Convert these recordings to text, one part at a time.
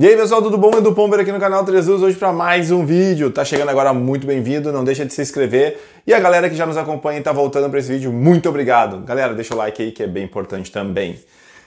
E aí pessoal, tudo bom? Edu Pomber aqui no canal 3 Luz, hoje para mais um vídeo. Tá chegando agora, muito bem-vindo, não deixa de se inscrever. E a galera que já nos acompanha e tá voltando para esse vídeo, muito obrigado. Galera, deixa o like aí que é bem importante também.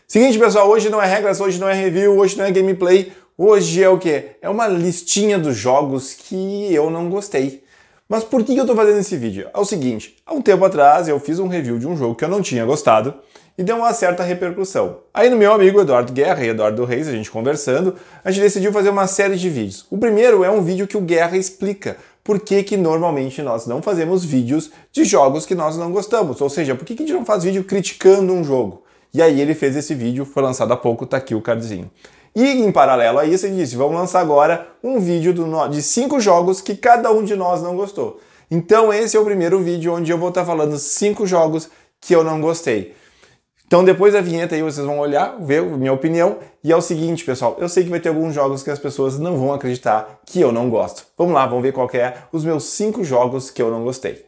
Seguinte pessoal, hoje não é regras, hoje não é review, hoje não é gameplay. Hoje é o que? É uma listinha dos jogos que eu não gostei. Mas por que eu tô fazendo esse vídeo? É o seguinte, há um tempo atrás eu fiz um review de um jogo que eu não tinha gostado e deu uma certa repercussão. Aí no meu amigo Eduardo Guerra e Eduardo Reis, a gente conversando, a gente decidiu fazer uma série de vídeos. O primeiro é um vídeo que o Guerra explica por que, que normalmente nós não fazemos vídeos de jogos que nós não gostamos, ou seja, por que, que a gente não faz vídeo criticando um jogo. E aí ele fez esse vídeo, foi lançado há pouco, tá aqui o cardzinho. E em paralelo a isso, ele disse: vamos lançar agora um vídeo do, de cinco jogos que cada um de nós não gostou. Então, esse é o primeiro vídeo onde eu vou estar tá falando cinco jogos que eu não gostei. Então depois da vinheta aí vocês vão olhar, ver minha opinião. E é o seguinte, pessoal, eu sei que vai ter alguns jogos que as pessoas não vão acreditar que eu não gosto. Vamos lá, vamos ver qual é os meus 5 jogos que eu não gostei.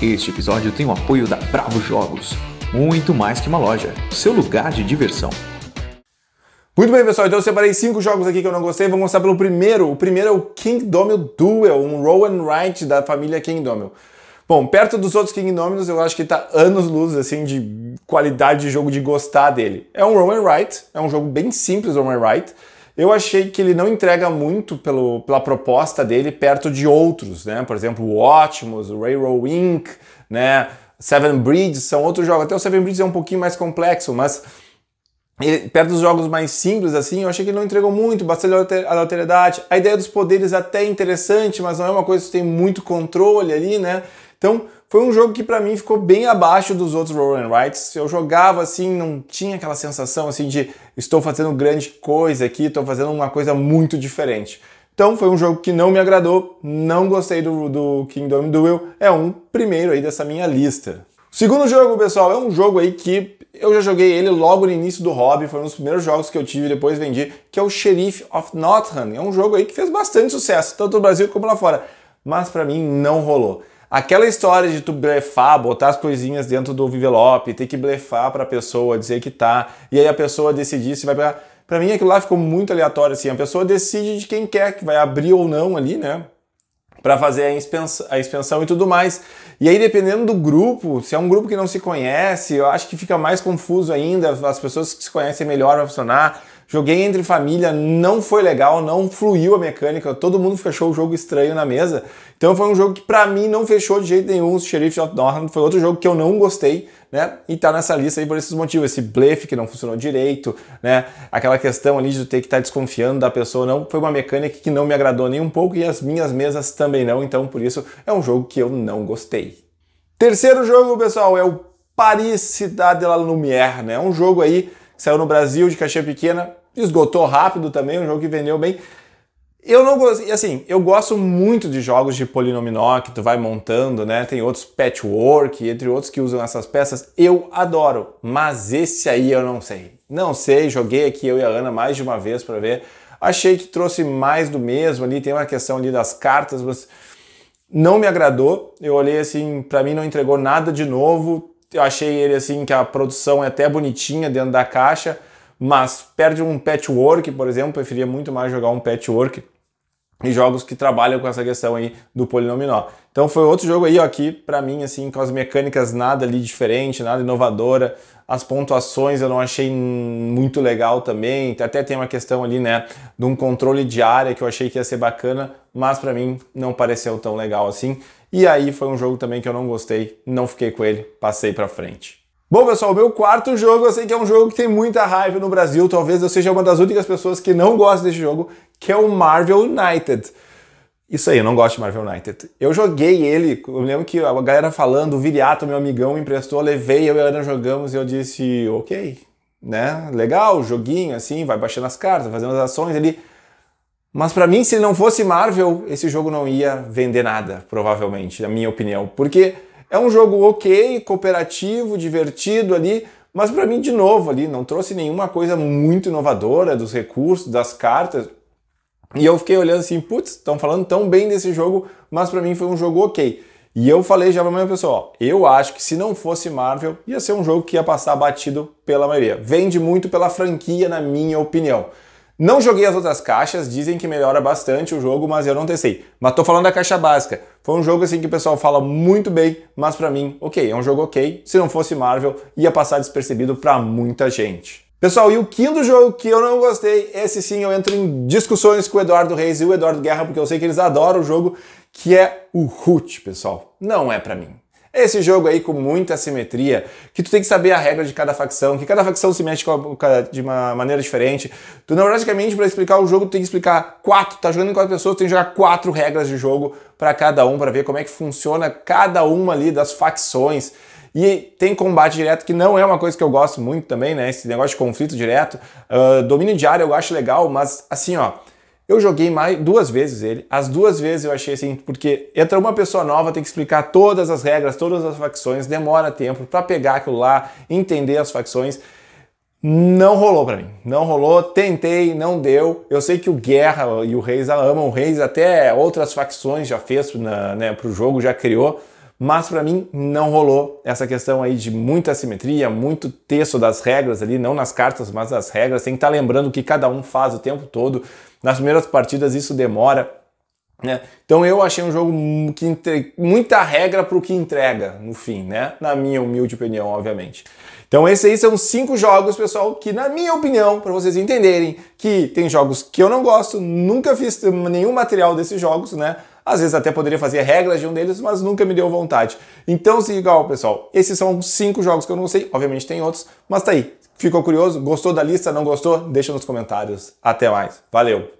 Este episódio tem o apoio da Bravo Jogos, muito mais que uma loja, seu lugar de diversão. Muito bem, pessoal, então eu separei cinco jogos aqui que eu não gostei. Vou mostrar pelo primeiro. O primeiro é o Kingdom Duel, um Rowan and write da família Kingdom Bom, perto dos outros Kingdominos, eu acho que tá anos luz, assim, de qualidade de jogo, de gostar dele. É um Rowan and write, é um jogo bem simples, roll and write. Eu achei que ele não entrega muito pelo, pela proposta dele perto de outros, né? Por exemplo, o Optimus, o Railroad Inc., né? Seven Bridges são outros jogos. Até o Seven Bridges é um pouquinho mais complexo, mas perto dos jogos mais simples, assim, eu achei que ele não entregou muito, bastante alteridade, A ideia dos poderes é até é interessante, mas não é uma coisa que tem muito controle ali, né? Então, foi um jogo que para mim ficou bem abaixo dos outros Roll Rights. Eu jogava assim, não tinha aquela sensação assim de estou fazendo grande coisa aqui, estou fazendo uma coisa muito diferente. Então, foi um jogo que não me agradou, não gostei do, do Kingdom Duel, é um primeiro aí dessa minha lista. O segundo jogo, pessoal, é um jogo aí que eu já joguei ele logo no início do hobby, foi um dos primeiros jogos que eu tive e depois vendi, que é o Sheriff of Nottingham. É um jogo aí que fez bastante sucesso, tanto no Brasil como lá fora, mas para mim não rolou. Aquela história de tu blefar, botar as coisinhas dentro do envelope, ter que blefar para a pessoa, dizer que tá, e aí a pessoa decidir se vai pegar. Para mim aquilo lá ficou muito aleatório assim, a pessoa decide de quem quer que vai abrir ou não ali, né? para fazer a inspeção, a e tudo mais. E aí, dependendo do grupo, se é um grupo que não se conhece, eu acho que fica mais confuso ainda, as pessoas que se conhecem melhor vão funcionar. Joguei entre família, não foi legal, não fluiu a mecânica, todo mundo fechou o jogo estranho na mesa. Então foi um jogo que para mim não fechou de jeito nenhum. O Sheriff of Northern foi outro jogo que eu não gostei, né? E tá nessa lista aí por esses motivos. Esse blefe que não funcionou direito, né? Aquela questão ali de ter que estar tá desconfiando da pessoa, não. Foi uma mecânica que não me agradou nem um pouco e as minhas mesas também não. Então por isso é um jogo que eu não gostei. Terceiro jogo, pessoal, é o Paris Cidade de la Lumière, né? Um jogo aí saiu no Brasil de caixinha pequena, esgotou rápido também, um jogo que vendeu bem. Eu não gosto, assim, eu gosto muito de jogos de polinominó que tu vai montando, né? Tem outros patchwork, entre outros que usam essas peças. Eu adoro, mas esse aí eu não sei. Não sei, joguei aqui eu e a Ana mais de uma vez para ver. Achei que trouxe mais do mesmo ali, tem uma questão ali das cartas, mas não me agradou. Eu olhei assim, para mim não entregou nada de novo eu achei ele assim que a produção é até bonitinha dentro da caixa, mas perde um patchwork, por exemplo, preferia muito mais jogar um patchwork e jogos que trabalham com essa questão aí do polinominal. Então foi outro jogo aí, ó, que para mim assim, com as mecânicas nada ali diferente, nada inovadora, as pontuações eu não achei muito legal também, até tem uma questão ali, né, de um controle de área que eu achei que ia ser bacana, mas para mim não pareceu tão legal assim. E aí foi um jogo também que eu não gostei, não fiquei com ele, passei para frente. Bom, pessoal, meu quarto jogo, eu sei que é um jogo que tem muita raiva no Brasil, talvez eu seja uma das únicas pessoas que não gosta desse jogo, que é o Marvel United. Isso aí, eu não gosto de Marvel United. Eu joguei ele, eu lembro que a galera falando, o Viriato, meu amigão, me emprestou, levei, eu e a Ana jogamos e eu disse, ok, né, legal, joguinho, assim, vai baixando as cartas, fazendo as ações ali. Ele mas para mim, se não fosse Marvel, esse jogo não ia vender nada, provavelmente, na minha opinião. Porque é um jogo ok, cooperativo, divertido ali, mas para mim, de novo, ali não trouxe nenhuma coisa muito inovadora dos recursos, das cartas. E eu fiquei olhando assim, putz, estão falando tão bem desse jogo, mas para mim foi um jogo ok. E eu falei já pra minha pessoa, eu acho que se não fosse Marvel, ia ser um jogo que ia passar batido pela maioria. Vende muito pela franquia, na minha opinião. Não joguei as outras caixas, dizem que melhora bastante o jogo, mas eu não testei. Mas tô falando da caixa básica. Foi um jogo assim que o pessoal fala muito bem, mas para mim, ok, é um jogo ok. Se não fosse Marvel, ia passar despercebido para muita gente. Pessoal, e o quinto jogo que eu não gostei, esse sim eu entro em discussões com o Eduardo Reis e o Eduardo Guerra, porque eu sei que eles adoram o jogo, que é o Root, pessoal. Não é para mim. É esse jogo aí com muita simetria, que tu tem que saber a regra de cada facção, que cada facção se mexe de uma maneira diferente. Tu, não praticamente, para explicar o jogo, tu tem que explicar quatro, tá jogando em quatro pessoas, tu tem que jogar quatro regras de jogo para cada um, para ver como é que funciona cada uma ali das facções. E tem combate direto, que não é uma coisa que eu gosto muito também, né? Esse negócio de conflito direto. Uh, domínio diário eu acho legal, mas assim, ó. Eu joguei mais duas vezes ele. As duas vezes eu achei assim, porque entra uma pessoa nova, tem que explicar todas as regras, todas as facções, demora tempo para pegar aquilo lá, entender as facções. Não rolou para mim. Não rolou, tentei, não deu. Eu sei que o Guerra e o Reis amam o Reis, até outras facções já fez na, né, pro jogo, já criou mas para mim não rolou essa questão aí de muita simetria, muito texto das regras ali, não nas cartas, mas das regras, tem que estar tá lembrando o que cada um faz o tempo todo. Nas primeiras partidas isso demora, né? Então eu achei um jogo que entre... muita regra para o que entrega no fim, né? Na minha humilde opinião, obviamente. Então esses aí são cinco jogos, pessoal, que na minha opinião, para vocês entenderem que tem jogos que eu não gosto, nunca fiz nenhum material desses jogos, né? Às vezes até poderia fazer regras de um deles, mas nunca me deu vontade. Então, se igual, pessoal, esses são cinco jogos que eu não sei, obviamente tem outros, mas tá aí. Ficou curioso? Gostou da lista? Não gostou? Deixa nos comentários. Até mais. Valeu!